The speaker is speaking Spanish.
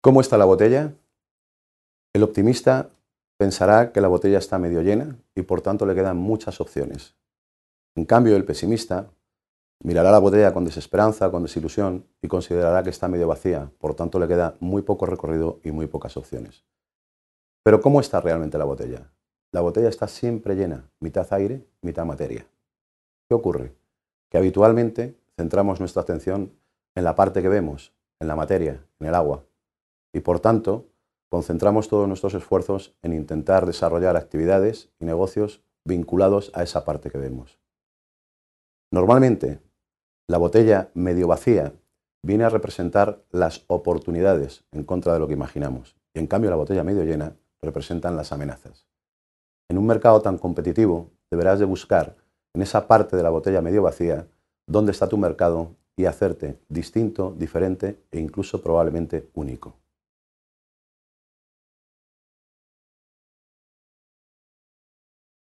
¿Cómo está la botella? El optimista pensará que la botella está medio llena y por tanto le quedan muchas opciones. En cambio, el pesimista mirará la botella con desesperanza, con desilusión y considerará que está medio vacía, por tanto le queda muy poco recorrido y muy pocas opciones. Pero ¿cómo está realmente la botella? La botella está siempre llena, mitad aire, mitad materia. ¿Qué ocurre? Que habitualmente centramos nuestra atención en la parte que vemos, en la materia, en el agua, y, por tanto, concentramos todos nuestros esfuerzos en intentar desarrollar actividades y negocios vinculados a esa parte que vemos. Normalmente, la botella medio vacía viene a representar las oportunidades en contra de lo que imaginamos, y en cambio la botella medio llena representan las amenazas. En un mercado tan competitivo, deberás de buscar en esa parte de la botella medio vacía dónde está tu mercado y hacerte distinto, diferente e incluso probablemente único.